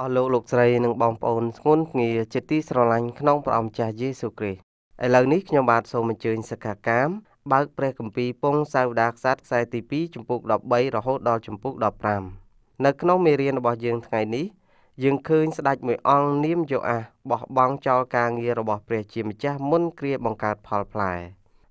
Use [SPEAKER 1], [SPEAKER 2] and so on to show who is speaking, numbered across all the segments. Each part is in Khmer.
[SPEAKER 1] អស់លោកលោកស្រីនិងបងប្អូនស្ងួនងាជាទីស្រឡាញ់ក្នុងព្រះអង្គចាស់យេស៊ូវគ្រីស្ទឥឡូវនេះខ្ញុំបាទសូមអញ្ជើញសិក្ខាកាម បើកព្រះគម្ពីរពងសាវតារខ្សាត់ខ្សែទី2ចំពុក13រហូតដល់ចំពុក15នៅក្នុងមេរៀនរបស់យើងថ្ងៃនេះយើងឃើញស្ដេចមួយអង្គនាមយូអាសបោះបង់ចោលការងាររបស់ព្រះជាម្ចាស់មុនគ្រាបង្កើតផលផ្លែ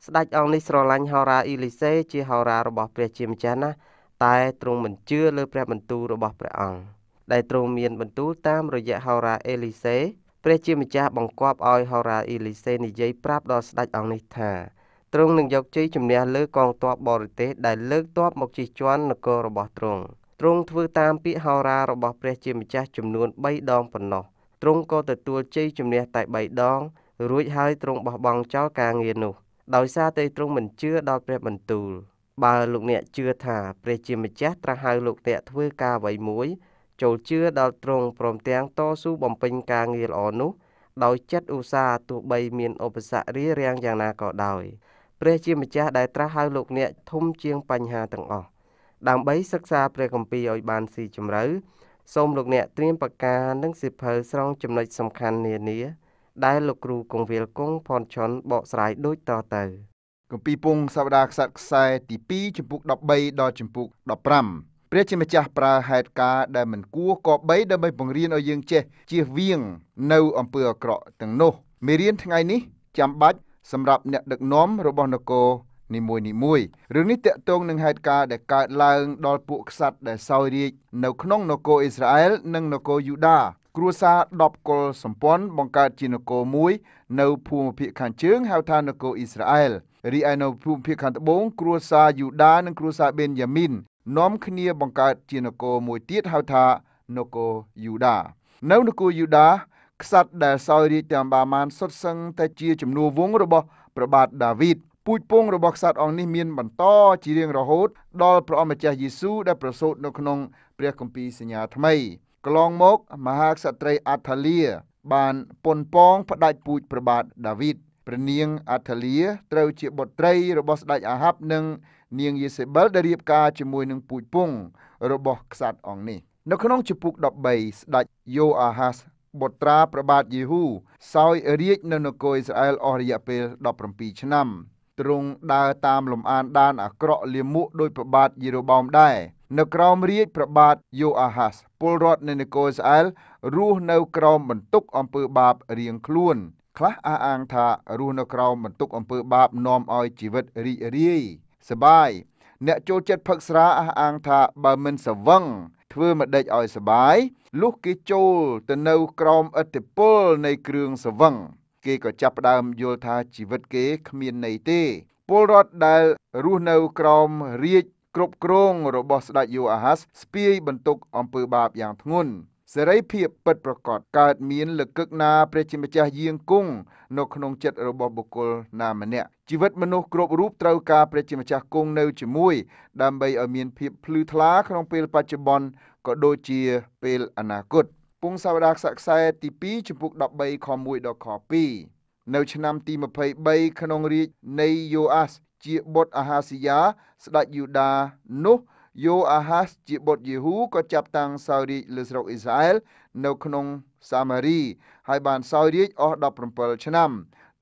[SPEAKER 1] ស្ដេចអង្គនេះស្រឡាញ់ហោរាអ៊ីលីសេជាហោរារបស់ព្រះជាម្ចាស់ណាស់តែទ្រង់មិនជឿលើព្រះបន្ទូលរបស់ព្រះអង្គដែលទ្រង់មានបន្ទូលតាមរយៈហោរាអេលីសេព្រះជាម្ចាស់បង្គាប់ឲ្យហោរាអេលីសេនិយាយប្រាប់ដល់ស្ដេចអង្គនេះថាទ្រង់នឹងយកជ័យជំនះលើកងទ័ពបរទេសដែលលើកទ័ពមកជិះជាន់នគររបស់ទ្រង់ទ្រង់ធ្វើតាមពាក្យហោរារបស់ព្រះជាម្ចាស់ចំនួន3ដងប៉ុណ្ណោះទ្រង់ក៏ទទួលជ័យជំនះតែ3ដងរួចហើយទ្រង់បោះបង់ចោលការងារនោះ ដោយសារតែទ្រង់មិនជឿដល់ព្រះបន្ទូល បើលោកអ្នកជឿថាព្រះជាម្ចាស់ត្រាស់ហៅលោកអ្នកធ្វើការអ្វីមួយចូលជឿដល់ទ្រង់ព្រមទាំងតស៊ូបំពេញការងារល្អនោះដោយចិត្តឧស្សាហ៍ទោះបីមានឧបសគ្គរារាំងយ៉ាងណាក៏ដោយព្រះជាម្ចាស់ដែលត្រាស់ហៅលោកអ្នកធំជាងបញ្ហាទាំងអស់ដើម្បីសិក្សាព្រះគម្ពីរឲ្យបានស៊ីជម្រៅសូមលោកអ្នកត្រៀមប្រការនិងសិភៅស្រង់ចំណុចសំខាន់នានា ដែលលោកគ្រូកងវិលគង់ផនឆុនបកស្រាយដូចតទៅគម្ពីរពងសាវតារខ្សាត់ខ្សែទី2ចំពុក
[SPEAKER 2] 13ដល់ចំពុក15ព្រះជាម្ចាស់ប្រើហេតុការដែលមិនគួរក៏បីដើម្បីបង្រៀនឲ្យយើងចេះជៀសវាងនៅអំពើអាក្រក់ទាំងនោះមេរៀនថ្ងៃនេះចាំបាច់សម្រាប់អ្នកដឹកនាំរបស់នគរនីមួយនីមួយរឿងនេះតកតងនឹងហេតុការណ៍ដែលកើតឡើងដល់ពួកក្សត្រដែលសោយរាជនៅក្នុងនគរអ៊ីស្រាអែលនិងនគរយូដាគ្រួសារ10កុលសម្ព័ន្ធបង្កើតជានគរមួយនៅភូមិភាគខាងជើងហៅថានគរអ៊ីស្រាអែលរីឯនៅភូមិភាគខាងត្បូងគ្រួសារយូដានិងគ្រួសារបេនយ៉ាមីននាំគ្នាបង្កើតជានគរមួយទៀតហៅថានគរយូដានៅនគរយូដាក្សត្រដែលសោយរាជតាមបាម៉ានសុទ្ធសឹងតែជាជំនួវងរបស់ព្រះបាទដាវីតពូជពងរបស់ក្សត្រអង្គនេះមានបន្តជារៀងរហូតដល់ព្រះអម្ចាស់យេស៊ូដែលប្រសូតនៅក្នុងព្រះគម្ពីរសញ្ញាថ្មីកន្លងមកមហាក្សត្រីអាថាលីបានពនប៉ងផ្ដាច់ពូជព្រះបាទដាវីតព្រះនាងអាថាលីត្រូវជាបុត្រីរបស់ស្ដេចអាហាប់និងនាងយេសេបិលដែលរៀបការជាមួយនឹងពូជពងរបស់ក្សត្រអង្គនេះនៅក្នុងជំពូក13ស្ដេចយូអាហាសបុត្រាប្របាទយេហូសោយរាជនៅនគរអ៊ីស្រាអែលអស់រយៈពេល17ឆ្នាំទ្រង់ដើរតាមលំអានដានអាក្រក់លាមកដោយប្របាទយេរូបោមដែរនៅក្រោមរាជប្របាទយូអាហាសពលរដ្ឋនៅនគរអ៊ីស្រាអែលរស់នៅក្រោមបន្ទុកអំពើបាបរៀងខ្លួនខ្លះអះអាងថារស់នៅក្រោមបន្ទុកអំពើបាបនាំឲ្យជីវិតរីករាយសបាយអ្នកចូលចិត្តផឹកស្រាអះអាងថាបើមិនសវឹងធ្វើមកដេចឲ្យសបាយលុះគេចូលទៅនៅក្រោមឥទ្ធិពល នៃគ្រឿងសវឹងគេក៏ចាប់ផ្ដើមយល់ថាជីវិតគេគ្មានន័យទេពលរដ្ឋដែលរស់នៅក្រោមរាជគ្រប់គ្រងរបស់ស្ដេចយូអាហាស ស្ពាយបន្ទុកអំពើបាបយ៉ាងធ្ងន់សេរីភាពពិតប្រកបកើតមានលើកឹកណាព្រះជាម្ចាស់យាងគង់នៅក្នុងចិត្តរបស់បុគ្គលណាម្នាក់ជីវិតមនុស្សគ្រប់រូបត្រូវការព្រះជាម្ចាស់គង់នៅជាមួយ ដើម្បីឲ្យមានភាពភ្លឺថ្លាក្នុងពេលបច្ចុប្បន្នក៏ដូចជាពេលអនាគតពងសាវតារខ្សែខ្សែទី2ចំពុក13ខ1ដល់ខ2នៅឆ្នាំទី23ក្នុងរាជនៃយូអាសជាបុត្រអាហាស៊ីយ៉ាស្ដេចយូដានោះយូអាហាសជាបុត្រយេហូក៏ចាប់តាំងសោយរាជលើស្រុកអ៊ីស្រាអែលនៅក្នុងសាម៉ារី ហើយបានសោយរាជអស់17ឆ្នាំ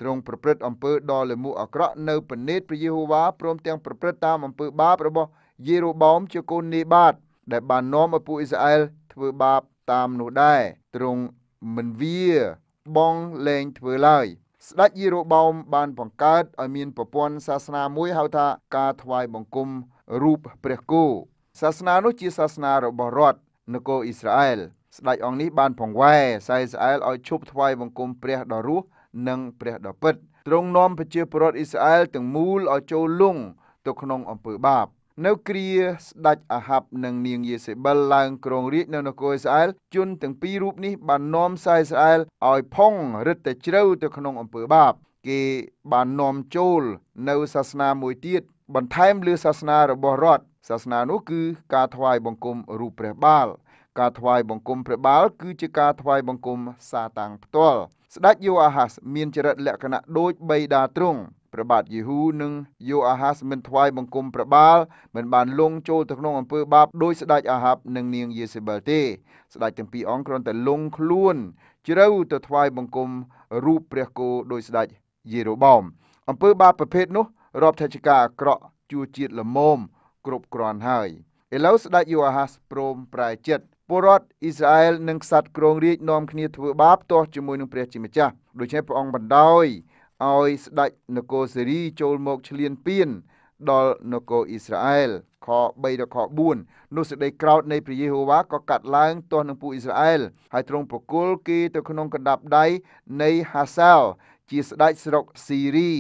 [SPEAKER 2] ទ្រង់ប្រព្រឹត្តអំពើដ៏លាមកអាក្រក់នៅពនេតព្រះយេហូវ៉ាព្រមទាំងប្រព្រឹត្តតាមអំពើបាបរបស់យេរូបោមជាកូននេបាត ដែលបាននាំឲ្យពួកអ៊ីស្រាអែលធ្វើបាបតាមនោះដែរទ្រង់មិនវាបងលែងធ្វើឡើយ ស្ដេចយេរូបោមបានបង្កើតឲ្យមានប្រព័ន្ធសាសនាមួយហៅថាការថ្វាយបង្គំរូបព្រះគោសាសនានោះជាសាសនារបស់រដ្ឋនគរអ៊ីស្រាអែលស្ដេចអង្គនេះបានបង្វែរសៃអ៊ីស្រាអែលឲ្យឈប់ថ្វាយបង្គំព្រះដ៏រស់និងព្រះដ៏ពិតទ្រង់នាំប្រជាពលរដ្ឋអ៊ីស្រាអែលទាំងមូលឲ្យចូលលងទៅក្នុងអំពើបាប នៅគ្រាស្ដេចអាហាប់និងនាងយេសេបិលឡើងគ្រងរាជនៅនគរអ៊ីស្រាអែលជនទាំងពីររូបនេះបាននាំសៃអ៊ីស្រាអែលឲ្យផុងរឹតតែជ្រៅទៅក្នុងអំពើបាបគេបាននាំចូលនៅសាសនាមួយទៀតបន្ថែមលើសាសនារបស់រដ្ឋសាសនានោះគឺការថ្វាយបង្គំរូបព្រះបាល ការថ្វាយបង្គំព្រះបាលគឺជាការថ្វាយបង្គំសាតាំងផ្ទាល់ស្ដេចយូអាហាសមានចរិតលក្ខណៈដូចបីដាទ្រង់ព្រះបាទយេហូនិងយូអាហាសមិនថ្វាយបង្គំព្រះបាលមិនបានលងចូលទៅក្នុងអំពើបាបដោយស្ដេចអាហាបនិងនាងយេសេបែលទេ ស្ដេចទាំងពីរអង្គគ្រាន់តែលងខ្លួន ជ្រៅទៅថ្វាយបង្គំរូបព្រះគោដោយស្ដេចយេរ៉ូបោមអំពើបាបប្រភេទនោះរាប់ថាជាការអាក្រក់ជួជាតិល្មមគ្រប់គ្រាន់ហើយឥឡូវស្ដេចយូអាហាសព្រមប្រែចិត្តពលរដ្ឋអ៊ីស្រាអែលនិងក្សត្រគ្រងរាជនាំគ្នាធ្វើបាបទាស់ជាមួយនឹងព្រះជាម្ចាស់ដូច្នេះព្រះអង្គបណ្ដោយឲ្យស្ដេចនគរសេរីចូលមកឈ្លានពានដល់នគរអ៊ីស្រាអែលខ3ដល់ខ4នោះសេចក្តីក្រោធនៃព្រះយេហូវ៉ាក៏កាត់ឡើងទាស់នឹងពួកអ៊ីស្រាអែលហើយទ្រង់ប្រគល់គេ ទៅក្នុងកណ្ដាប់ដៃនៃហាសាលជាស្ដេចស្រុកស៊ីរី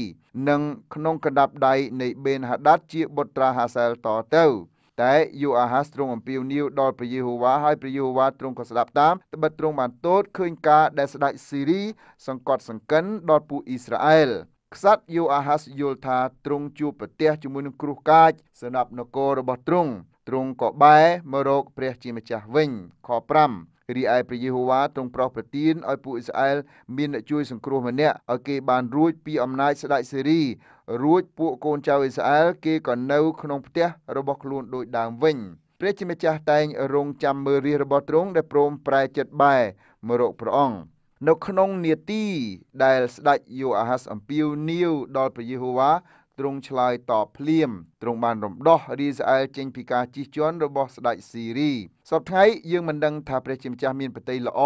[SPEAKER 2] និងក្នុងកណ្ដាប់ដៃនៃបេនហាដាតជាបុត្រាហាសែលតទៅតែយូអាហាសទ្រង់អំពាវនាវដល់ព្រះយេហូវ៉ាហើយព្រះយេហូវ៉ាទ្រង់ក៏ស្ដាប់តាមត្បិតទ្រង់បានទតឃើញការដែលស្ដេចស៊ីរីសង្កត់សង្កិនដល់ពួកអ៊ីស្រាអែលក្សត្រយូអាហាសយល់ថាទ្រង់ជួបប្រទះជាមួយនឹងគ្រោះកាចសម្រាប់នគររបស់ទ្រង់ទ្រង់ក៏បែរមករកព្រះជាម្ចាស់វិញខ5រីឯព្រះយេហូវ៉ាទ្រង់ប្រោសប្រទានឲ្យពួកអ៊ីស្រាអែលមានអ្នកជួយសង្គ្រោះម្នាក់ឲ្យគេបានរួចពីអំណាចស្ដេចសេរីរួចពួកកូនចៅអ៊ីស្រាអែលគេក៏នៅក្នុងផ្ទះរបស់ខ្លួនដូចដើមវិញព្រះជាម្ចាស់តែងរងចាំមើលរាជរបស់ទ្រង់ដែលព្រមប្រែចិត្តបែរមករកព្រះអង្គនៅក្នុងនេតិដែលស្ដេចយូអាហាសអំពាវនាវដល់ព្រះយេហូវ៉ាទ្រង់ឆ្លើយតបភ្លាមទ្រង់បានរំដោះអ៊ីស្រាអែលចេញពីការជិះជាន់របស់ស្ដេចស៊ីរីសពថ្ងៃយើងមិនដឹងថាព្រះជាម្ចាស់មានប្រតិយល្អ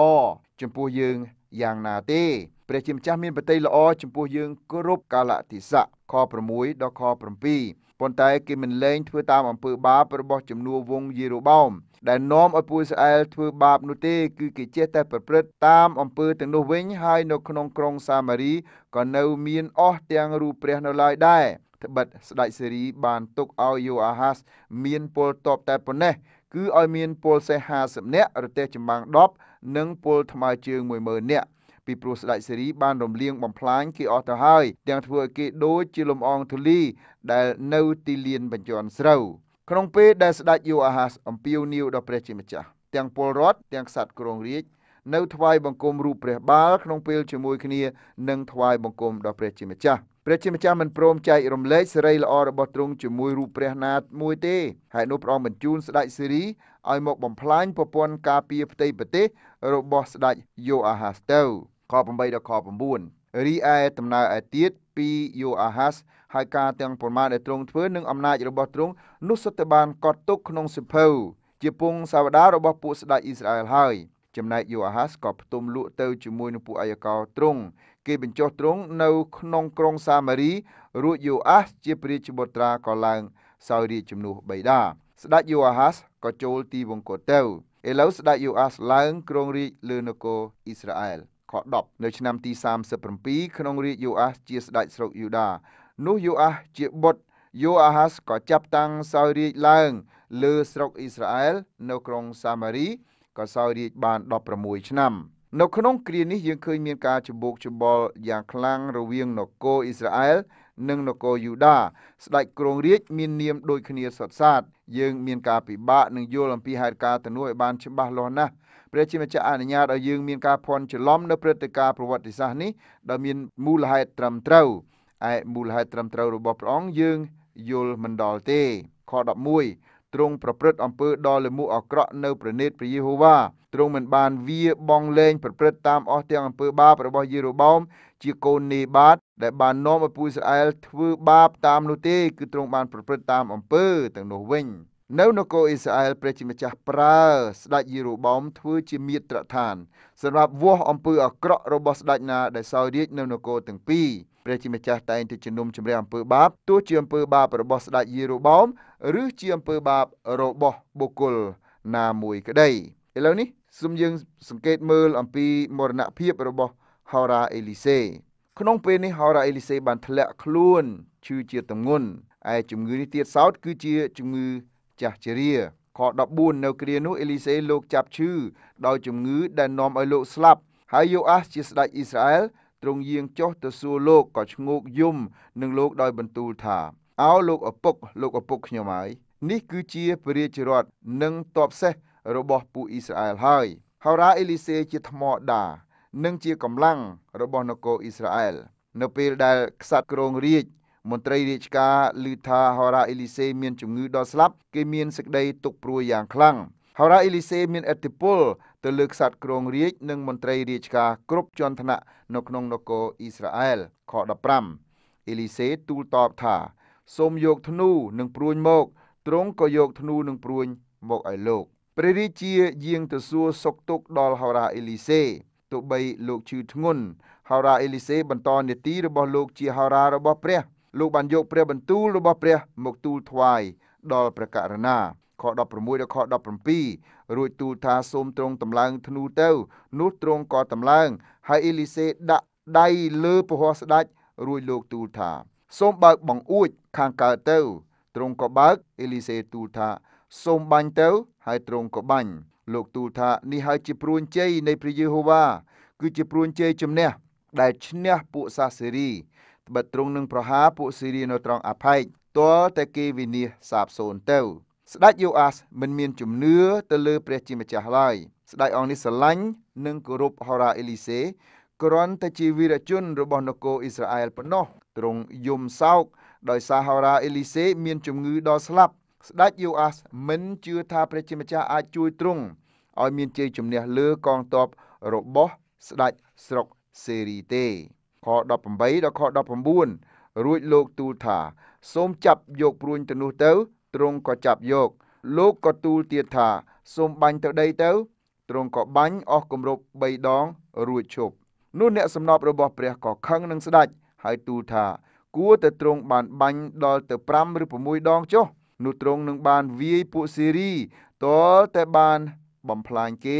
[SPEAKER 2] ចំពោះយើងយ៉ាងណាទេព្រះជាម្ចាស់មានប្រតិយល្អចំពោះយើងគ្រប់កាលៈទេសៈខ6ដល់ខ7ប៉ុន្តែគេមិនលែងធ្វើតាមអំពើបាបរបស់ជំនួវងយេរូបោមដែលនាំឲ្យពួកអ៊ីស្រាអែលធ្វើបាបនោះទេ គឺគេចេះតែប្រព្រឹត្តតាមអំពើទាំងនោះវិញហើយនៅក្នុងក្រុងសាម៉ារីក៏នៅមានអស់ទាំងរូបព្រះនៅឡើយដែរត្បិត ស្ដេចសេរី បានទុកឲ្យយូអាហាសមានពលតបតែប៉ុណ្ណេះគឺឲ្យមានពលសេះ50នាក់រទេះចម្បាំង10និងពលថ្មើរជើង10000នាក់ពីព្រោះស្ដេចសេរីបានរំលាងបំផ្លាញគេអស់ទៅហើយ ទាំងធ្វើឲ្យគេដូចជាលំអងធូលី ដែលនៅទីលានបញ្ជាន់ស្រូវក្នុងពេលដែលស្ដេចយូអាហាសអំពាវនាវដល់ព្រះជាម្ចាស់ទាំងពលរដ្ឋទាំងក្សត្រក្រុងរាជនៅថ្វាយបង្គំរូបព្រះបាលក្នុងពេលជាមួយគ្នានឹងថ្វាយបង្គំដល់ព្រះជាម្ចាស់ព្រះជាម្ចាស់មិនព្រមចែករំលែកសេរីល្អរបស់ទ្រង់ជាមួយរូបព្រះណាតមួយទេហើយនោះព្រះអង្គបញ្ជូនស្ដេចសេរីឲ្យមកបំផ្លាញប្រព័ន្ធការពារផ្ទៃប្រទេសរបស់ស្ដេចយូអាហាសទៅខ8ដល់ខ9រីឯដំណើរឯទៀតពីយូអាហាសហើយការទាំងប្រមាណដែលទ្រង់ធ្វើនិងអំណាចរបស់ទ្រង់នោះសុទ្ធតែបានកត់ទុកក្នុងសិភៅជាពងសាវតារបស់ពួកស្ដេចអ៊ីស្រាអែលហើយចំណែកយូអាហាសក៏ផ្ទុំលក់ទៅជាមួយនឹងពួកអាយកោទ្រង់គេបញ្ចុះទ្រង់នៅក្នុងក្រុងសាម៉ារីរួចយូអាសជាព្រះរាជបុត្រាក៏ឡើងសោយរាជជំនួសបៃតាស្ដេចយូអាហាសក៏ចូលទីវង្គតទៅឥឡូវស្ដេចយូអាសឡើងគ្រងរាជលើនគរអ៊ីស្រាអែលខ10នៅឆ្នាំទី37ក្នុងរាជយូអាសជាស្ដេចស្រុកយូដានោះយូអាសជាបុត្រយូអាហាសក៏ចាប់តាំងសោយរាជឡើង លើស្រុកអ៊ីស្រាអែល នៅក្រុងសាម៉ារីក៏សោយរាជបាន16ឆ្នាំនៅក្នុងគ្រានេះយើងឃើញមានការច្បោកច្បល់យ៉ាងខ្លាំងរវាងនគរអ៊ីស្រាអែលនិងនគរយូដា ស្ដេចគ្រងរាជមាននាមដូចគ្នាសុតសាតយើងមានការពិបាកនឹងយល់អំពីហេតុការណ៍ទៅនោះឲ្យបានច្បាស់លាស់ណាស់ព្រះជាម្ចាស់អនុញ្ញាតឲ្យយើងមានការភ័ន្តច្រឡំនៅព្រឹត្តិការណ៍ប្រវត្តិសាស្ត្រនេះដែលមានមូលហេតុត្រឹមត្រូវឯមូលហេតុត្រឹមត្រូវរបស់ព្រះអង្គយើងយល់មិនដល់ទេខ11ទ្រង់ប្រព្រឹត្តអំពើដល់លិមួកអាក្រក់នៅប្រណិតព្រះយេហូវ៉ាទ្រង់មិនបានវាបងលែងប្រព្រឹត្តតាមអស់ទាំងអំពើបាបរបស់យេរូបោមជាកូននេបាត ដែលបាននាំឲ្យពូអ៊ីស្រាអែលធ្វើបាបតាមនោះទេគឺទ្រង់បានប្រព្រឹត្តតាមអំពើទាំងនោះវិញ នៅនគរអ៊ីស្រាអែលព្រះជាម្ចាស់ប្រើស្ដេចយេរូបោមធ្វើជាមាត្រដ្ឋានសម្រាប់វាស់អំពើអាក្រក់របស់ស្ដេចណាដែលសោយរាជនៅនគរទាំងពីរព្រះជាម្ចាស់តែងតែជំនុំជម្រះអំពើបាបទោះជាអំពើបាបរបស់ស្ដេចយេរូបោមឬជាអំពើបាបរបស់បុគ្គលណាមួយក្តីឥឡូវនេះសូមយើងសង្កេតមើលអំពីមរណភាពរបស់ហោរ៉ាអេលីសេក្នុងពេលនេះហោរ៉ាអេលីសេបានធ្លាក់ខ្លួនឈឺជាទម្ងន់ឯជំងឺនេះទៀតសោត គឺជាជំងឺចាស់ជរាខ14នៅគ្រានោះអេលីសេលោកចាប់ឈឺដោយជំងឺដែលនាំឲ្យលោកស្លាប់ហើយយូអាសជាស្ដេចអ៊ីស្រាអែលទ្រង់យាងចុះទៅសួរលោកក៏ឈ្ងោកយំនឹងលោកដោយបន្ទូលថាអោលោកឪពុកលោកឪពុកខ្ញុំហើយនេះគឺជាព្រះរាជរដ្ឋនិងតបសេះរបស់ពួកអ៊ីស្រាអែលហើយហោរ៉ាអេលីសេជាថ្មដា និងជាកម្លាំងរបស់នគរអ៊ីស្រាអែល នៅពេលដែលក្សត្រគ្រងរាជមន្ត្រីរាជការឮថាហោរ៉ាអេលីសេមានជំងឺដល់ស្លាប់គេមានសេចក្តីទុកព្រួយយ៉ាងខ្លាំងហោរ៉ាអេលីសេមានអធិបុលទៅលើខ្សាត់ក្រងរាជនិងមន្ត្រីរាជការគ្រប់ជាន់ថ្នាក់នៅក្នុងនគរអ៊ីស្រាអែលខ15អេលីសេទូលតបថាសូមយកធ្នូនិងព្រួញមកទ្រង់ក៏យកធ្នូនិងព្រួញមកឲ្យលោក ព្រះរាជា យាងទៅសួរសុខទុក្ខដល់ហោរ៉ាអេលីសេទោះបីលោកឈឺធ្ងន់ហោរ៉ាអេលីសេ បន្តនេតិរបស់លោកជាហោរ៉ារបស់ព្រះ លោកបានយក ព្រះ បន្ទូលរបស់ព្រះ មកទូលថ្វាយដល់ព្រះករណាខ16ដល់ខ17រួចទូលថាសូមទ្រង់តម្លើងធ្នូទៅ នោះទ្រង់ក៏តម្លើង ហើយអេលីសេដាក់ដៃលើពហុស្ដេចរួចលោកទូលថាសូមបើកបង្អួចខាងកើតទៅទ្រង់ក៏បើកអេលីសេទូលថា សូមបាញ់ទៅហើយទ្រង់ក៏បាញ់លោកទូលថានេះហើយជាព្រួនជ័យនៃព្រះយេហូវ៉ាគឺជាព្រួនជ័យជំនះដែលឈ្នះពួកសាសេរីត្បិតទ្រង់នឹងប្រហារពួកសេរីនៅត្រង់អផែកទាល់តែគេវិនិច្ឆ័យសាបសូន្យទៅស្ដេចយូអាសមិនមានជំនឿទៅលើ ព្រះជាម្ចាស់ឡើយស្ដេចអង្គនេះស្រឡាញ់ និងគោរពហូរ៉ាអេលីសេគ្រាន់តែជាវីរជន របស់នគរអ៊ីស្រាអែលប៉ុណ្ណោះ ទ្រង់យំសោកដោយសារហូរ៉ាអេលីសេមានជំងឺដល់ស្លាប់ស្ដេចយូអាសមិនជឿថាព្រះជាម្ចាស់អាចជួយទ្រង់ឲ្យ មានជ័យជំនះលើកងទ័ពរបស់ស្ដេចស្រុកសេរីទេខ18ដល់ខ19រួចលោកទូលថា សូមចាប់យកព្រួញទៅនោះទៅទ្រង់ក៏ចាប់យក លោកក៏ទូលទៀតថា សូមបាញ់ទៅដីទៅទ្រង់ក៏បាញ់អស់គម្រប់3ដងរួចឈប់នោះអ្នកសំណប់របស់ព្រះក៏ខឹងនឹងស្ដេចហើយទូលថាគួរតែទ្រង់បានបាញ់ដល់ទៅ5ឬ6ដងចុះនោះទ្រង់នឹងបានវាយពួកសេរីតលតែបានបំផ្លាញគេ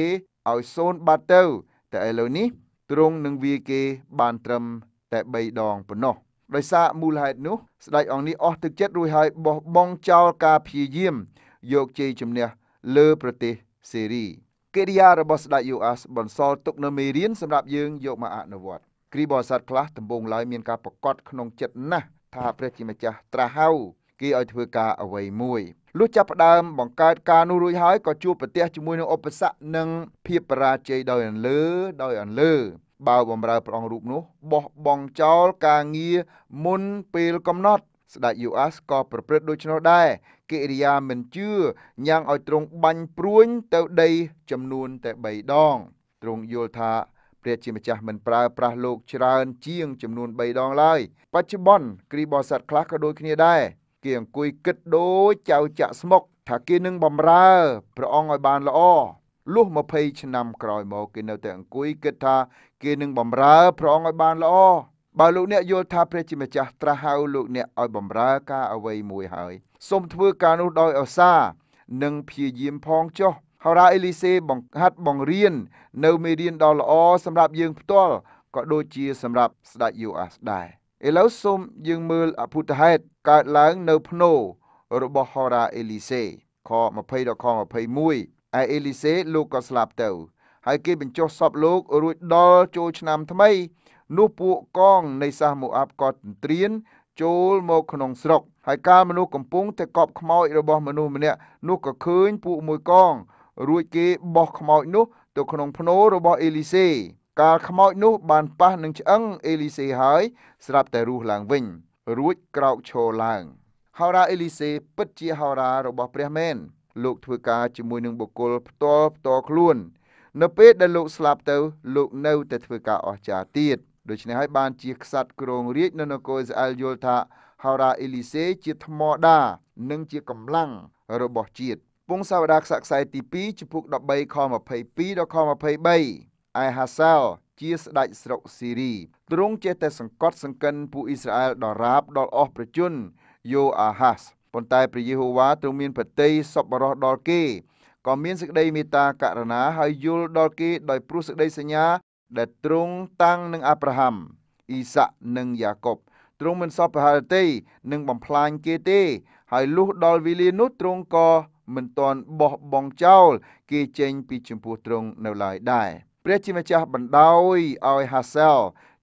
[SPEAKER 2] ឲ្យសូន្យបាត់ទៅតែឥឡូវនេះទ្រង់នឹងវាយគេ បានត្រឹមតែ3ដងប៉ុណ្ណោះដោយសារមូលហេតុនោះ ស្ដេចអង្គនេះអស់ទឹកចិត្តរួចហើយបោះបង់ចោលការព្យាយាម យកជ័យជំនះលើប្រទេសសេរីកិរិយារបស់ស្ដេចយូអាសបន្សល់ទុកនូវមេរៀនសម្រាប់យើងយកមកអនុវត្តគ្រីបរិស័ទខ្លះដំបូងឡើយមានការប្រកាសក្នុងចិត្តណាស់ថាព្រះជាម្ចាស់ត្រាស់ហៅគេឲ្យធ្វើការអ្វីមួយលុះចាប់ផ្ដើមបង្កើតការនោះរួចហើយក៏ជួបប្រទះជាមួយនឹងឧបសគ្គនិង ភាពបរាជ័យដោយអន្លើដោយអន្លើបើបំរើព្រះអង្គរូបនោះបោះបង់ចោលការងារមុនពេលកំណត់ ស្ដេចយូអាសក៏ប្រព្រឹត្តដូច្នោះដែរកិរិយាមិនជឿញ៉ាំងឲ្យទ្រង់បាញ់ព្រួញទៅដីចំនួនតែ3ដងទ្រង់យល់ថាព្រះជាម្ចាស់មិនប្រើប្រាស់លោកច្រើនជាងចំនួន3ដងឡើយបច្ចុប្បន្នគ្រីបោស័តខ្លះក៏ដូចគ្នាដែរគេអង្គុយគិតដូចចៅចាក់ស្មុកថាគេនឹងបំរើព្រះអង្គឲ្យបានល្អលុះ20ឆ្នាំក្រោយមកគេនៅតែអង្គុយគិតថា គេនឹងបំរើព្រះអង្គឲ្យបានល្អបើលោកអ្នកយល់ថាព្រះជាម្ចាស់ត្រាស់ហៅលោកអ្នកឲ្យបំរើការអ្វីមួយហើយសូមធ្វើការនោះដោយអសានិងព្យាយាមផងចុះហោរ៉ាអេលីសេបង្ហាត់បង្រៀន នៅមេរៀនដ៏ល្អសម្រាប់យើងផ្ទាល់ក៏ដូចជាសម្រាប់ស្ដេចយូអាសដែរឥឡូវសូមយើងមើល អភូតហេតុកើតឡើងនៅភ្នោរបស់ហោរ៉ាអេលីសេខ20ដល់ខ21ឯអេលីសេលោកក៏ស្លាប់ទៅ ហើយគេបញ្ចុះសពលោករួចដល់ចូលឆ្នាំថ្មី នោះពួកកងនៃសាសម៉ូអាប់ក៏ទន្ទ្រានចូលមកក្នុងស្រុកហើយកាលមនុស្សកំពុងតែកប់ខ្មោចរបស់មនុស្សម្នាក់នោះក៏ឃើញពួកមួយកងរួចគេបោះខ្មោចនោះទៅក្នុងភ្នោរបស់អេលីសេ កាលខ្មោចនោះ បានប៉ះនឹងឆ្អឹងអេលីសេហើយ ស្រាប់តែរស់ឡើងវិញ រួចក្រោកឈរឡើងហោរាអេលីសេពិតជាហោរារបស់ព្រះមែនលោកធ្វើការជាមួយនឹងបុគ្គលផ្ទាល់ផ្ទាល់ខ្លួននៅពេលដែលលោកស្លាប់ទៅលោកនៅតែធ្វើការអស្ចារ្យទៀតដូច្នេះហើយបានជាក្សត្រគ្រងរាជនៅនគរអ៊ីស្រាអែលយល់ថាហោរ៉ាអ៊ីលីសេជាថ្មដានិងជាកម្លាំងរបស់ជាតិពងសាវតាខ្សត្រខ្សែទី2ជំពូក13ខ22ដល់ខ23អៃហាសាលជាស្ដេចស្រុកស៊ីរីទ្រង់ចេះតែសង្កត់ សង្កិនពួកអ៊ីស្រាអែលដល់រាបដល់អស់ប្រជជនយូអាហាសប៉ុន្តែព្រះយេហូវ៉ាទ្រង់មានប្រតិយសប្បុរសដល់គេក៏មានសេចក្តីមេត្តាករុណាហើយយល់ដល់គេដោយព្រោះសេចក្តីសញ្ញាដែលទ្រង់តាំងនឹងអាប់រ៉ាហាំអ៊ីសាក់និងយ៉ាកុបទ្រង់មិនសពប្រហារទេនឹងបំផ្លាញគេទេ ហើយលុះដល់វេលានោះទ្រង់ក៏មិនទាន់បោះបង់ចោលគេចេញពីចំពោះទ្រង់នៅឡើយដែរព្រះជាម្ចាស់បណ្ដោយឲ្យហាសែល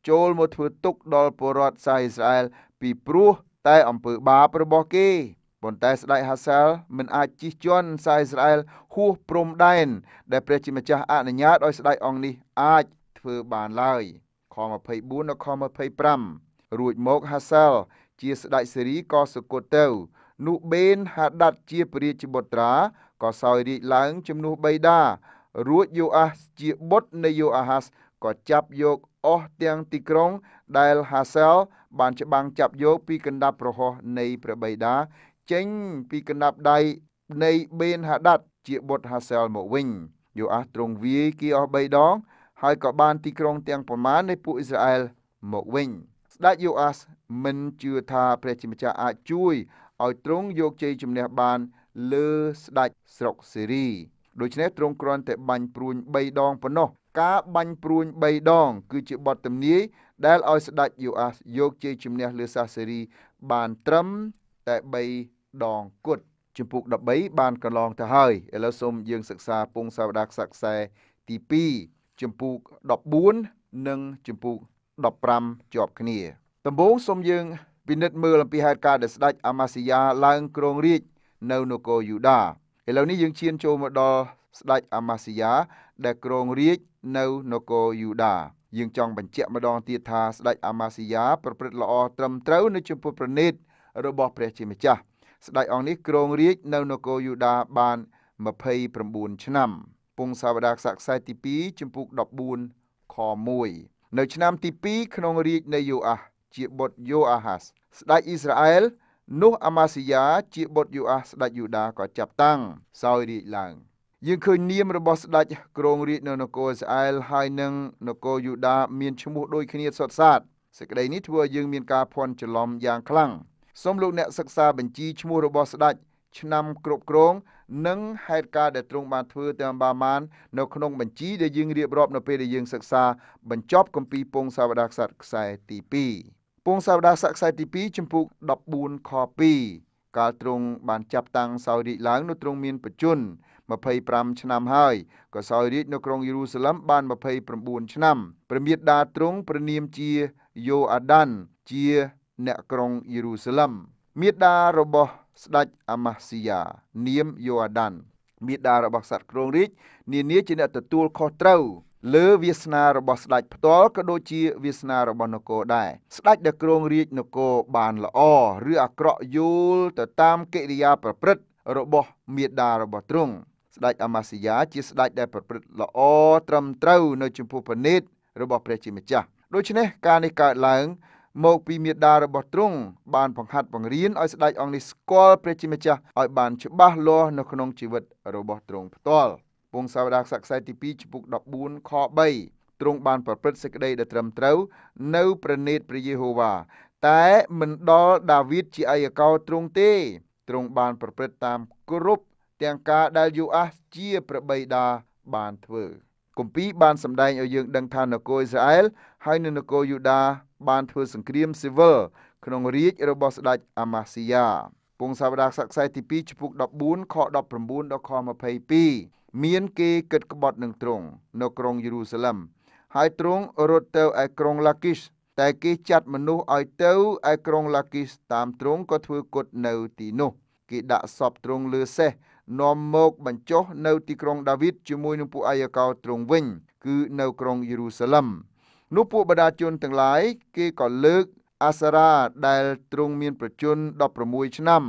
[SPEAKER 2] ចូលមកធ្វើទុកដល់ពលរដ្ឋសាអ៊ីស្រាអែលពីព្រោះតែអំពើបាបរបស់គេប៉ុន្តែស្ដេចហាសាលមិនអាចជិះជាន់សាអ៊ីស្រាអែលហួសព្រំដែនដែលព្រះជាម្ចាស់អនុញ្ញាតឲ្យស្ដេចអង្គនេះអាចធ្វើបានឡើយខ24ដល់ខ25រួចមកហាសាលជាស្ដេចសេរីក៏សគត់ទៅ នោះបេនហាដាត់ជាព្រះរាជបុត្រាក៏សោយរាជឡើងជំនួសបៃតារួចយូអាសជាបុត្រនៃយូអាហាសក៏ចាប់យកអស់ទាំងទីក្រុង ដែលហាសាលបានច្បាំងចាប់យកពីកណ្ដាប់ប្រហោះនៃព្រះបិតាចេញពីកណ្ដាប់ដៃនៃបេនហាដាត់ជាបុត្រហាសែលមកវិញយូអាសទ្រង់វាយគេអស់3ដង ហើយក៏បានទីក្រុងទាំងប្រមាណនៃពួកអ៊ីស្រាអែលមកវិញស្ដេចយូអាសមិនជឿថាព្រះជាម្ចាស់អាចជួយឲ្យទ្រង់យកជ័យជំនះបានលើស្ដេចស្រុកសេរីដូច្នេះទ្រង់គ្រាន់តែបាញ់ព្រួញ3ដងប៉ុណ្ណោះការបាញ់ព្រួញ3ដង គឺជាបទទំនាយដែលឲ្យស្ដេចយូអាសយកជ័យជំនះលើសាសេរីបានត្រឹមតែ3ដងគត់ជំពូក13បានកន្លងទៅហើយឥឡូវសូមយើង សិក្សាពងសាវតារខ្សែខ្សែទី2ជំពូក14និងជំពូក15ជាប់គ្នាដំបូងសូមយើងពិនិត្យមើលអំពីហេតុការណ៍ដែលស្ដេចអាម៉ាស៊ីយ៉ាឡើងគ្រងរាជនៅនគរយូដាឥឡូវនេះយើងឈានចូលមកដល់ស្ដេចអាម៉ាស៊ីយ៉ាដែលគ្រងរាជនៅនគរយូដាយើងចង់បញ្ជាក់ម្ដងទៀតថាស្ដេចអាម៉ាស៊ីយ៉ាប្រព្រឹត្តល្អត្រឹមត្រូវនៅចំពោះប្រណិតរបស់ ព្រះ ជាម្ចាស់ ស្ដេចអង្គនេះគ្រងរាជនៅនគរយូដាបាន29ឆ្នាំ ពងសាវតារខ្សខ្សែទី2ចំពុក14ខ1នៅឆ្នាំទី2ក្នុងរាជនៃយូអាសជាបុត្រយូអាហាសស្ដេចអ៊ីស្រាអែលនោះអាម៉ាស៊ីយ៉ាជាបុត្រយូអាសស្ដេចយូដាក៏ចាប់តាំងសោយរាជឡើងយើងឃើញនាមរបស់ស្ដេចក្រុងរាជនៅនគរអ៊ីស្រាអែលហើយនិងនគរយូដាមានឈ្មោះដូចគ្នាសុទ្ធសាធសេចក្តីនេះធ្វើឲ្យយើងមានការភ័ន្តច្រឡំយ៉ាងខ្លាំងសូមលោកអ្នកសិក្សាបញ្ជីឈ្មោះរបស់ស្ដេចឆ្នាំគ្រប់គ្រង និងហេតុការណ៍ដែលទ្រង់បានធ្វើតាមបាមាននៅក្នុងបញ្ជីដែលយើងរៀបរាប់នៅពេលដែលយើងសិក្សាបញ្ចប់គម្ពីរពងសាវតារខ្សត្រខ្សែទី2ពងសាវតារខ្សត្រខ្សែទី2ចំពុក14ខ2កាលទ្រង់បានចាប់តាំងសោយរាជឡើងនោះទ្រង់មានបជន25ឆ្នាំហើយក៏សោយរាជនៅក្រុងយេរូសាឡឹមបាន29ឆ្នាំព្រះមេដាទ្រង់ព្រះនាមជាយូអាដានជាអ្នកក្រុងយេរូសាឡឹមមេដារបស់ស្ដេចអាម៉ាស៊ីយ៉ានាមយូអាដានមេដារបស់សត្វក្រុងរាជនានាជាអ្នកទទួលខុសត្រូវលើវាសនារបស់ស្ដេចផ្ទាល់ក៏ដូចជាវាសនារបស់នគរដែរស្ដេចដែលគ្រងរាជនគរបានល្អឬអាក្រក់យល់ទៅតាមកិរិយាប្រព្រឹត្តរបស់មេដារបស់ទ្រង់ស្ដេចអាម៉ាស៊ីយ៉ាជាស្ដេចដែលប្រព្រឹត្តល្អត្រឹមត្រូវនៅចំពោះព្រះនេតរបស់ព្រះជាម្ចាស់ដូច្នេះការនេះកើតឡើងមកពីមេដារបស់ទ្រង់បានបង្ហាត់បង្រៀនឲ្យស្ដេចអង្គនេះស្គាល់ព្រះជាម្ចាស់ឲ្យបានច្បាស់លាស់នៅក្នុងជីវិតរបស់ទ្រង់ផ្ទាល់ពងសាវតារខ្សែខ្សែទី2ចំពុក14ខ3ទ្រង់បានប្រព្រឹត្តសេចក្តីដែលត្រឹមត្រូវនៅព្រះនេតព្រះយេហូវ៉ាតែមិនដល់ដាវីតជាអាយកោទ្រង់ទេទ្រង់បានប្រព្រឹត្តតាមគ្រប់ទាំងការដែលយូអាសជាព្រះបិតាបានធ្វើគម្ពីរបានសម្ដែងឲ្យយើងដឹងថានគរអ៊ីស្រាអែលហើយនៅនគរយូដាបានធ្វើសង្គ្រាមស៊ីវិលក្នុងរាជរបស់ស្ដេចអាម៉ាស៊ីយ៉ាពងសាវតារស័ក្តិខ្សែទី2ជំពូក14ខ19ដល់ខ22មានគេគិតក្បត់នឹងទ្រង់នៅក្រុងយេរូសាឡិមហើយទ្រង់រត់ទៅឯក្រុងឡាគីសតែគេចាត់មនុស្សឲ្យទៅឯក្រុងឡាគីសតាមទ្រង់ក៏ធ្វើគុតនៅទីនោះគេដាក់សពទ្រង់លើសេះនាំមកបញ្ចុះនៅទីក្រុងដាវីតជាមួយនឹងពួកអាយកោទ្រង់វិញគឺនៅក្រុងយេរូសាឡិមនោះពួកបដាជនទាំងឡាយគេក៏លើកអាសារ៉ាដែលទ្រង់មានប្រជជន16ឆ្នាំ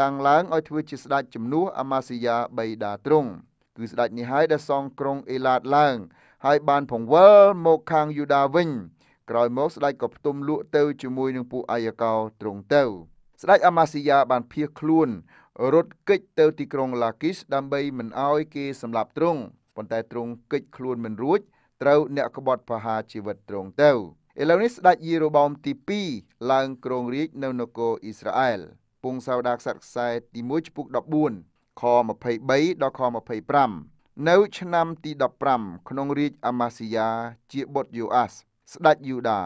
[SPEAKER 2] តាំងឡើងឲ្យធ្វើជាស្ដេចជំនួសអាម៉ាស៊ីយ៉ាបៃដាទ្រង់គឺស្ដេចនេះហើយដែលសង់ក្រុងអេឡាតឡើង ហើយបានពង្វិលមកខាងយូដាវិញ ក្រោយមកស្ដេចក៏ផ្ទុំលក់ទៅជាមួយនឹងពួកអាយកោទ្រង់ទៅ ស្ដេចអាម៉ាស៊ីយ៉ាបានភៀសខ្លួនរត់គេចទៅទីក្រុងឡាគីសដើម្បីមិនឲ្យគេសម្លាប់ទ្រង់ប៉ុន្តែទ្រង់គេចខ្លួនមិនរួច ត្រូវអ្នកក្បត់ប្រហារជីវិតទ្រង់ទៅឥឡូវនេះស្ដេចយេរូបោមទី2ឡើងគ្រងរាជនៅនគរអ៊ីស្រាអែលពងសាវតាខ្សត្រខ្សែទី1ចំពុក14ខ23ដល់ខ25នៅឆ្នាំទី15ក្នុងរាជអាម៉ាស៊ីយ៉ាជាបុត្រយូអាសស្ដេចយូដា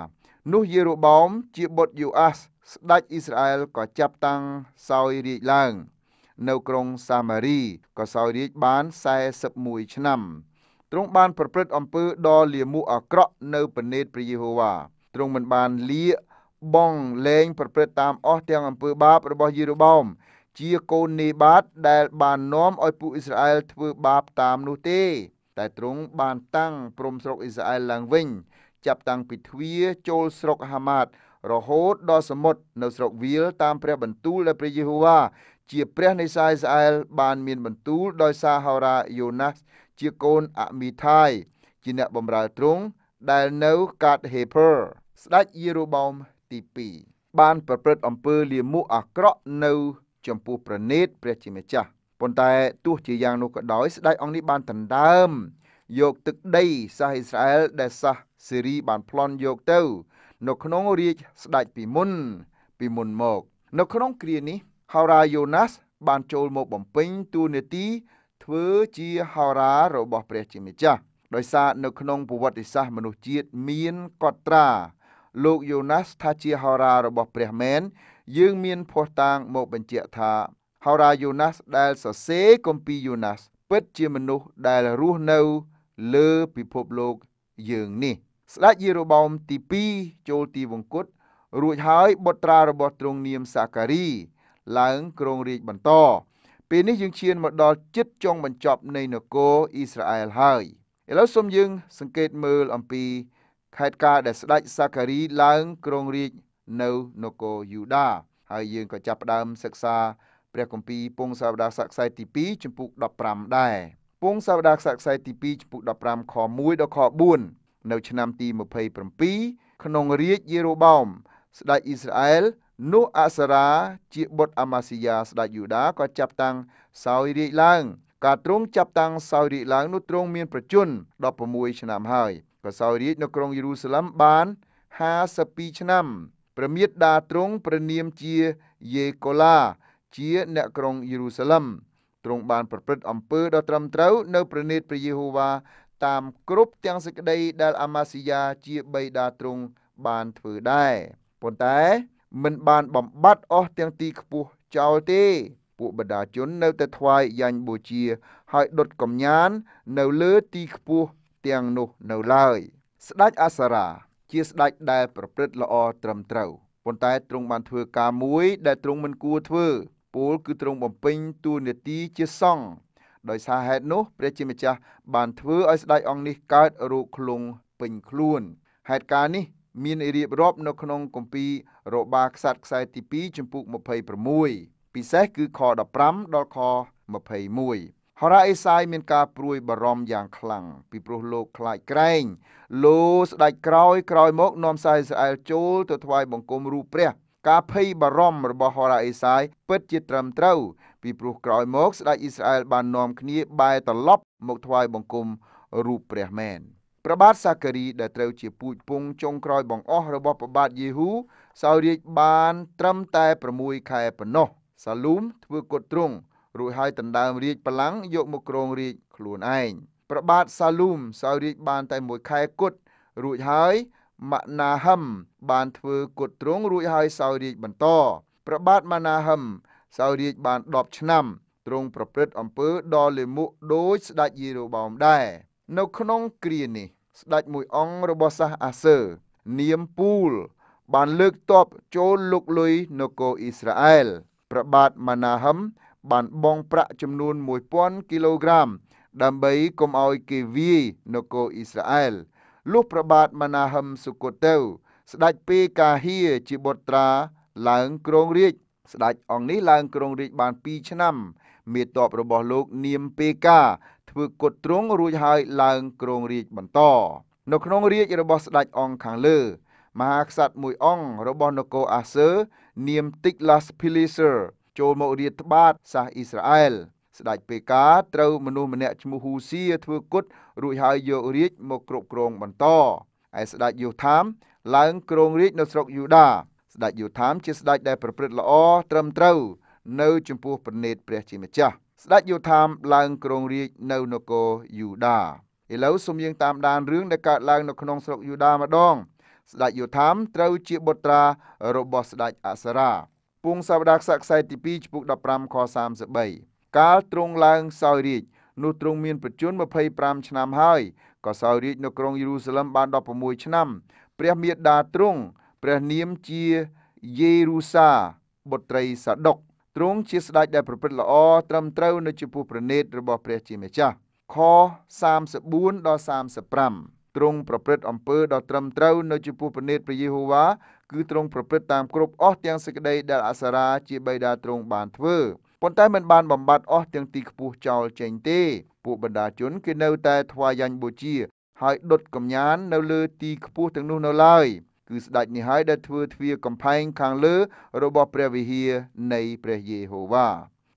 [SPEAKER 2] នោះយេរូបោមជាបុត្រយូអាសស្ដេចអ៊ីស្រាអែលក៏ចាប់តាំងសោយរាជឡើងនៅក្រុងសាម៉ារីក៏សោយរាជ្យបាន41ឆ្នាំទ្រង់បានប្រព្រឹត្តអំពើដ៏លាមកអាក្រក់នៅពនេតព្រះយេហូវ៉ាទ្រង់មិនបានលាកបងលែងប្រព្រឹត្តតាមអស់ទាំងអំពើបាបរបស់យេរូបោមជាកូននេបាត ដែលបាននាំឲ្យពួកអ៊ីស្រាអែលធ្វើបាបតាមនោះទេ តែទ្រង់បានតាំងព្រំស្រុកអ៊ីស្រាអែលឡើងវិញ ចាប់តាំងពីទ្វារចូលស្រុកហាម៉ាត រហូតដល់សមុទ្រនៅស្រុកវាលតាមព្រះបន្ទូលនៃព្រះយេហូវ៉ាជាព្រះនៃសាអ៊ីស្រាអែល បាន មានបន្ទូលដោយសារហោរ៉ាយូណាស់ជាកូនអមីថាយជាអ្នកបម្រើទ្រង់ដែលនៅកាតហេភើស្ដេចយេរូបោមទី2បានប្រព្រឹត្តអំពើលាមកអាក្រក់ នៅចំពោះប្រណេតព្រះជាម្ចាស់ប៉ុន្តែទោះជាយ៉ាងនោះក៏ដោយស្ដេចអង្គនេះបានដណ្ដើមយកទឹកដីសាសអ៊ីស្រាអែល ដែលសាសសេរីបានប្លន់យកទៅ នៅក្នុងរាជស្ដេចពីមុន ពីមុនមក នៅក្នុងគ្រានេះហោរាយូណាស់បានចូលមកបំពេញតួនាទីធ្វើ ជាហោរារបស់ ព្រះជាម្ចាស់ដោយសារនៅក្នុងប្រវត្តិសាស្ត្រមនុស្សជាតិមានកត់ត្រាលោកយូណាស់ថាជាហោរារបស់ព្រះមែនយើងមានភស្តុតាង មកបញ្ជាក់ថាហោរាយូណាស់ដែលសរសេរគម្ពីរយូណាស់ពិតជាមនុស្សដែលរស់នៅលើពិភពលោកយើងនេះ ស្ដេចយេរូបោមទី2ចូលទីវង្គតរួចហើយបុត្រារបស់ទ្រង់នាមសាការីឡើងគ្រងរាជបន្តពេលនេះយើងឈានមកដល់ជិតចុងបញ្ចប់ នៃនគរអ៊ីស្រាអែលហើយឥឡូវសូមយើងសង្កេតមើលអំពីខេត្តការដែលស្ដេចសាការីឡើងគ្រងរាជនៅនគរយូដាហើយយើងក៏ចាប់ផ្ដើមសិក្សា ព្រះគម្ពីរពងសាវតារស័ក្តិខ្សែទី2ចំពុក15ដែរពងសាវតារខ្សែខ្សែទី2ចំពុក15ខ1ដល់ខ4នៅឆ្នាំទី27ក្នុងរាជយេរូបាមស្ដេចអ៊ីស្រាអែលនោះអសរាជាបុត្រអាម៉ាស៊ីយ៉ាស្ដេចយូដាក៏ចាប់តាំងសោយរាជឡើងការទ្រង់ចាប់តាំងសោយរាជឡើងនោះទ្រង់មានប្រជជន16ឆ្នាំហើយក៏សោយរាជនៅក្រុងយេរូសាឡឹមបាន52ឆ្នាំព្រះមេត្តាទ្រង់ព្រះនាមជាយេកូឡាជាអ្នកក្រុងយេរូសាឡឹមទ្រង់បានប្រព្រឹត្តអំពើដ៏ត្រឹមត្រូវនៅព្រះនេត្រព្រះយេហូវ៉ាតាមគ្រប់ទាំងសេចក្តីដែលអាម៉ាស៊ីយ៉ាជាបិតាទ្រង់បានធ្វើដែរប៉ុន្តែមិនបានបំបត្តិអស់ទាំងទីខ្ពស់ចោលទេពួកបដាជននៅតែថ្វាយយ៉ាញ់បូជា ហើយដុតកំញាន នៅលើទីខ្ពស់ទាំងនោះនៅឡើយ ស្ដេចអសារា ជាស្ដេចដែល ប្រព្រឹត្តល្អត្រឹមត្រូវប៉ុន្តែទ្រង់បានធ្វើការមួយដែលទ្រង់មិនគួរធ្វើពលគឺទ្រង់បំពេញទួនាទីជាសង្ឃដោយសារហេតុនោះ ព្រះជាម្ចាស់បានធ្វើឲ្យស្ដេចអង្គនេះកើតរោគឃ្លងពេញខ្លួនហេតុការណ៍នេះមានរៀបរាប់នៅក្នុងគម្ពីររបាខ្សាត់ខ្សែទី2ចំពុក26ពិសេសគឺខ15ដល់ខ21ហរ៉ាអេសាយមានការព្រួយបារម្ភយ៉ាងខ្លាំងពីព្រោះលោកខ្លាចក្រែងលោស្ដេចក្រោយក្រោយមកនាំសាយអ៊ីស្រាអែលចូលទៅថ្វាយបង្គំរូបព្រះ ការភ័យបារម្ភរបស់ហរ៉ាអេសាយពិតជាត្រឹមត្រូវពីព្រោះក្រោយមកស្ដេចអ៊ីស្រាអែលបាននាំគ្នាបែរត្រឡប់ មកថ្វាយបង្គំរូបព្រះមែន។ព្រះបាទសាការីដែលត្រូវជាពូជពងចុងក្រោយបង្អស់របស់ព្រះបាទយេហូសោយរាជបានត្រឹមតែ6ខែប៉ុណ្ណោះសាឡូមធ្វើគុតទ្រង់រួចហើយដណ្ដើមរាជបល្ល័ង្កយកមកគ្រងរាជខ្លួនឯងព្រះបាទសាឡូមសោយរាជបានតែ1ខែគត់រួចហើយម៉ាណាហឹមបានធ្វើគុតទ្រង់រួចហើយសោយរាជបន្តព្រះបាទម៉ាណាហឹមសោយរាជបាន10ឆ្នាំទ្រង់ប្រព្រឹត្តអំពើដ៏លេមុខដោយស្ដេចយេរូបោមដែរនៅក្នុងគ្រានេះ ស្ដេចមួយអង្គរបស់សាសអាសឺនាមពូល បានលើកទ័ពចូលលុកលុយនគរអ៊ីស្រាអែលប្របាទម៉ាណាហឹមបានបងប្រាក់ចំនួន1000គីឡូក្រាមដើម្បីកុំឲ្យគេវាយនគរអ៊ីស្រាអែលលុះប្របាទម៉ាណាហឹមសុគតទៅស្ដេចពេកាហៀជាបុត្រាឡើងគ្រងរាជស្ដេចអង្គនេះឡើងគ្រងរាជបាន2ឆ្នាំមេតបរបស់លោកនាមពេកាធ្វើគុតទ្រង់រួចហើយឡើងគ្រងរាជបន្តនៅក្នុងរាជរបស់ស្ដេចអង្គខាងលើមហាក្សត្រមួយអង្គរបស់នគរអាសឺនាមតិកឡាស់ភីលីសឺចូលមករាតត្បាតសាសអ៊ីស្រាអែលស្ដេចពេកាត្រូវមនុស្សម្នាក់ឈ្មោះហ៊ូសៀធ្វើគុតរួចហើយយករាជមកគ្រប់គ្រងបន្តឯស្ដេចយូថាម ឡើងគ្រងរាជនៅស្រុកយូដាស្ដេចយូថាមជាស្ដេចដែលប្រព្រឹត្តល្អត្រឹមត្រូវនៅចំពោះប្រណេតព្រះជាម្ចាស់ស្ដេចយូថាមឡើងគ្រងរាជនៅនគរយូដាឥឡូវសូមយើងតាមដានរឿងដែលកើតឡើងនៅក្នុងស្រុកយូដាម្ដង ស្ដេចយូថាមត្រូវជាបុត្រារបស់ស្ដេចអសារ៉ាពងសាវតាខ្សៈខ្សែទី2ចំពុក15ខ33កាលទ្រង់ឡើងសោយរាជនោះទ្រង់មានប្រជញ្ញ25ឆ្នាំហើយក៏សោយរាជនៅក្រុងយេរូសាឡឹមបាន16ឆ្នាំព្រះមេដាទ្រង់ព្រះនាមជាយេរូសាបុត្រីសាដុកទ្រង់ជាស្ដេចដែលប្រព្រឹត្តល្អត្រឹមត្រូវនៅចំពោះព្រះនេតរបស់ព្រះជាម្ចាស់ខ34ដល់35ទ្រង់ប្រព្រឹត្តអំពើដ៏ត្រឹមត្រូវនៅចំពោះព្រះនេតព្រះយេហូវ៉ាគឺទ្រង់ប្រព្រឹត្តតាមគ្រប់អស់ទាំងសេចក្តីដែលអាសារ៉ាជាបិតាទ្រង់បានធ្វើប៉ុន្តែមិនបានបំបត្តិអស់ទាំងទីខ្ពស់ចោលចេញទេពួកបណ្ដាជនគេនៅតែថ្វាយយ៉ាញ់បូជា ហើយដុតកំញាននៅលើទីខ្ពស់ទាំងនោះនៅឡើយគឺស្ដេចនេះហើយដែលធ្វើទ្វារកំផែងខាងលើ របស់ព្រះវិហារនៃព្រះយេហូវ៉ា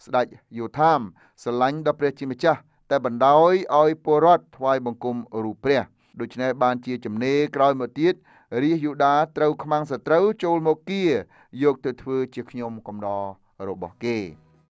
[SPEAKER 2] ស្ដេចយូថាមស្រឡាញ់ដល់ព្រះជាម្ចាស់ តែបណ្ដោយឲ្យពលរដ្ឋថ្វាយបង្គំរូបព្រះដូច្នេះបានជាចំណេរក្រោយមកទៀតរាជយូដាត្រូវខ្មាំងសត្រូវចូលមកគៀយកទៅធ្វើជាខ្ញុំកំដររបស់គេ